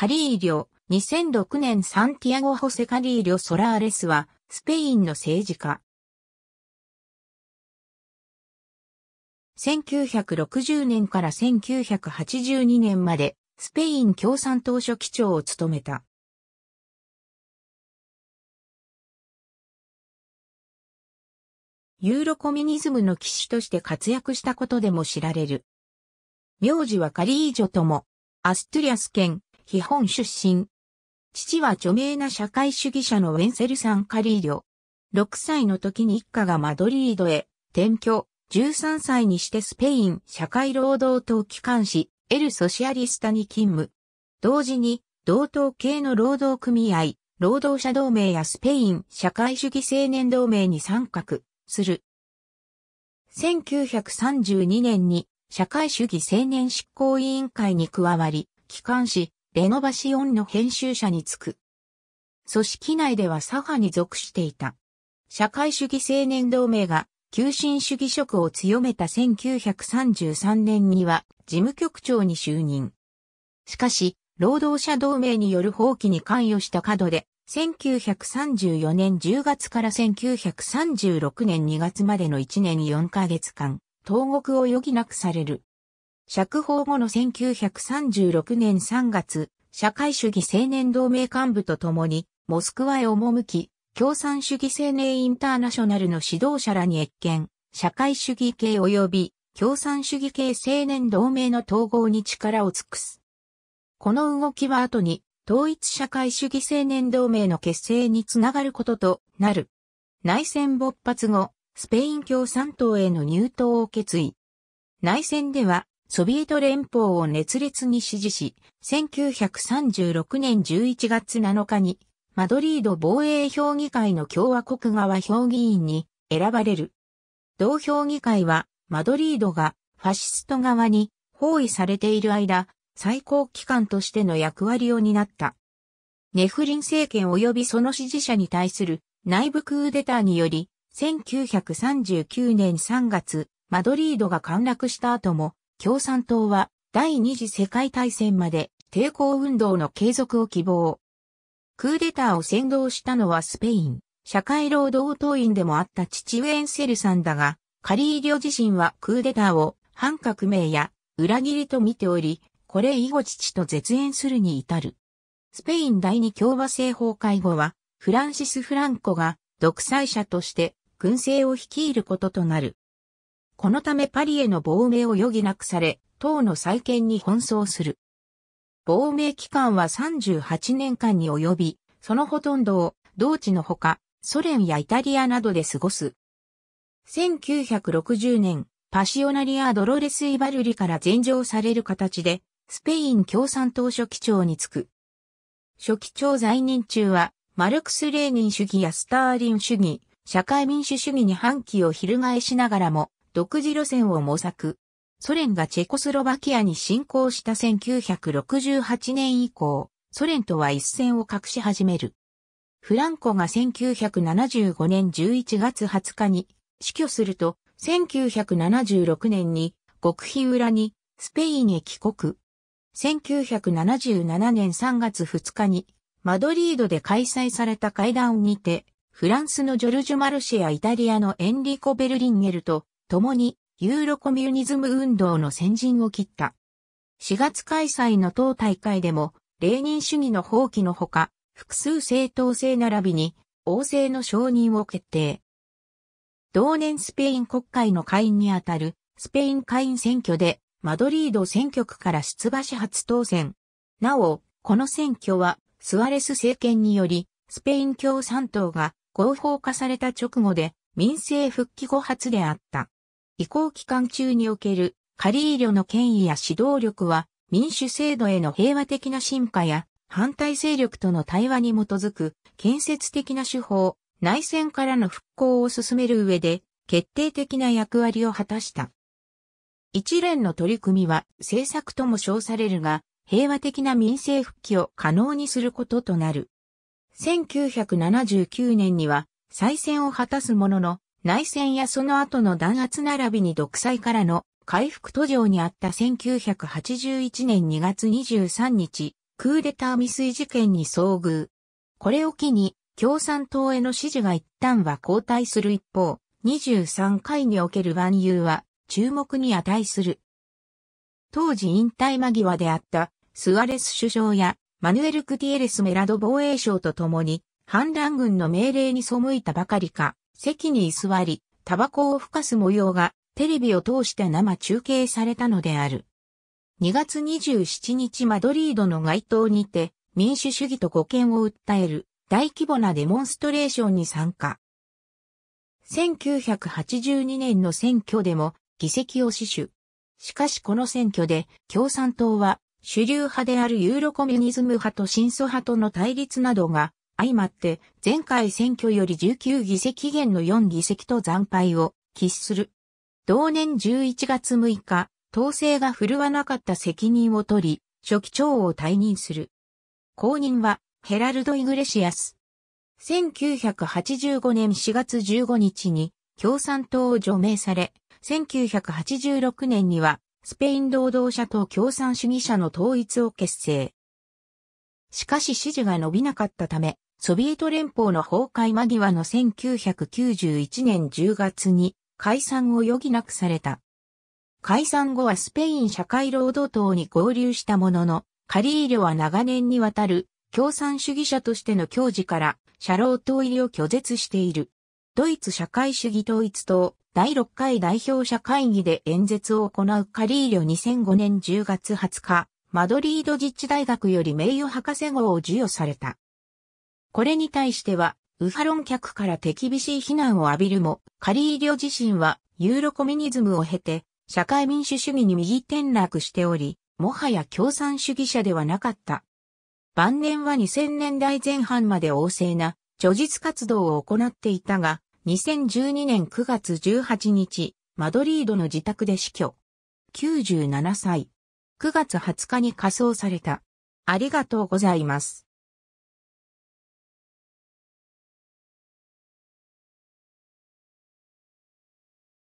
カリーリョ、2006年サンティアゴ・ホセ・カリーリョ・ソラーレスは、スペインの政治家。1960年から1982年まで、スペイン共産党書記長を務めた。ユーロコミュニズムの騎士として活躍したことでも知られる。名字はカリージョとも、アストゥリアス県日本出身。父は著名な社会主義者のウェンセル・サンカリーリョ。6歳の時に一家がマドリードへ転居。13歳にしてスペイン社会労働党機関紙エル・ソシアリスタに勤務。同時に同党系の労働組合、労働者同盟やスペイン社会主義青年同盟に参画する。1932年に社会主義青年執行委員会に加わり、機関紙レノバシオンの編集者につく。組織内では左派に属していた。社会主義青年同盟が、急進主義色を強めた1933年には、事務局長に就任。しかし、労働者同盟による放棄に関与した角で、1934年10月から1936年2月までの1年4ヶ月間、投獄を余儀なくされる。釈放後の1936年3月、社会主義青年同盟幹部と共に、モスクワへ赴き、共産主義青年インターナショナルの指導者らに越見、社会主義系及び共産主義系青年同盟の統合に力を尽くす。この動きは後に、統一社会主義青年同盟の結成につながることとなる。内戦勃発後、スペイン共産党への入党を決意。内戦では、ソビエト連邦を熱烈に支持し、1936年11月7日に、マドリード防衛評議会の共和国側評議員に選ばれる。同評議会は、マドリードがファシスト側に包囲されている間、最高機関としての役割を担った。ネフリン政権及びその支持者に対する内部クーデターにより、1939年3月、マドリードが陥落した後も、共産党は第二次世界大戦まで抵抗運動の継続を希望。クーデターを先導したのはスペイン、社会労働党員でもあった父ウェンセルさんだが、カリーリョ自身はクーデターを反革命や裏切りと見ており、これ以後父と絶縁するに至る。スペイン第二共和制崩壊後は、フランシス・フランコが独裁者として軍政を率いることとなる。このためパリへの亡命を余儀なくされ、党の再建に奔走する。亡命期間は38年間に及び、そのほとんどを同地のほか、ソ連やイタリアなどで過ごす。1960年、パシオナリア・ドロレス・イバルリから前上される形で、スペイン共産党書記長に就く。書記長在任中は、マルクス・レーニン主義やスターリン主義、社会民主主義に反旗を翻しながらも、独自路線を模索。ソ連がチェコスロバキアに侵攻した1968年以降、ソ連とは一線を画し始める。フランコが1975年11月20日に死去すると、1976年に極秘裏にスペインへ帰国。1977年3月2日にマドリードで開催された会談にて、フランスのジョルジュ・マルシェやイタリアのエンリコ・ベルリンゲルと共にユーロコミュニズム運動の先陣を切った。4月開催の党大会でも、レーニン主義の放棄のほか、複数政党制並びに、王政の承認を決定。同年スペイン国会の会員にあたる、スペイン会員選挙で、マドリード選挙区から出馬し初当選。なお、この選挙は、スアレス政権により、スペイン共産党が合法化された直後で、民政復帰後初であった。移行期間中におけるカリーリョの権威や指導力は民主制度への平和的な進化や反対勢力との対話に基づく建設的な手法、内戦からの復興を進める上で決定的な役割を果たした。一連の取り組みは政策とも称されるが、平和的な民政復帰を可能にすることとなる。1979年には再選を果たすものの、内戦やその後の弾圧並びに独裁からの回復途上にあった1981年2月23日、クーデター未遂事件に遭遇。これを機に、共産党への支持が一旦は後退する一方、23回における万有は注目に値する。当時引退間際であったスアレス首相やマヌエル・クティエレス・メラド防衛省と共に反乱軍の命令に背いたばかりか、席に居座り、タバコを吹かす模様がテレビを通して生中継されたのである。2月27日マドリードの街頭にて民主主義と護憲を訴える大規模なデモンストレーションに参加。1982年の選挙でも議席を死守。しかしこの選挙で共産党は主流派であるユーロコミュニズム派と新ソ派との対立などが相まって、前回選挙より19議席減の4議席と惨敗を喫する。同年11月6日、統制が振るわなかった責任を取り、初期長を退任する。後任は、ヘラルド・イグレシアス。1985年4月15日に共産党を除名され、1986年にはスペイン労働者と共産主義者の統一を結成。しかし支持が伸びなかったため、ソビエト連邦の崩壊間際の1991年10月に解散を余儀なくされた。解散後はスペイン社会労働党に合流したものの、カリーリョは長年にわたる共産主義者としての教授から社労党入りを拒絶している。ドイツ社会主義統一党第6回代表者会議で演説を行うカリーリョ2005年10月20日、マドリード実地大学より名誉博士号を授与された。これに対しては、ウァロン客から手厳しい非難を浴びるも、カリーリョ自身はユーロコミュニズムを経て、社会民主主義に右転落しており、もはや共産主義者ではなかった。晩年は2000年代前半まで旺盛な著述活動を行っていたが、2012年9月18日、マドリードの自宅で死去。97歳。9月20日に火葬された。ありがとうございます。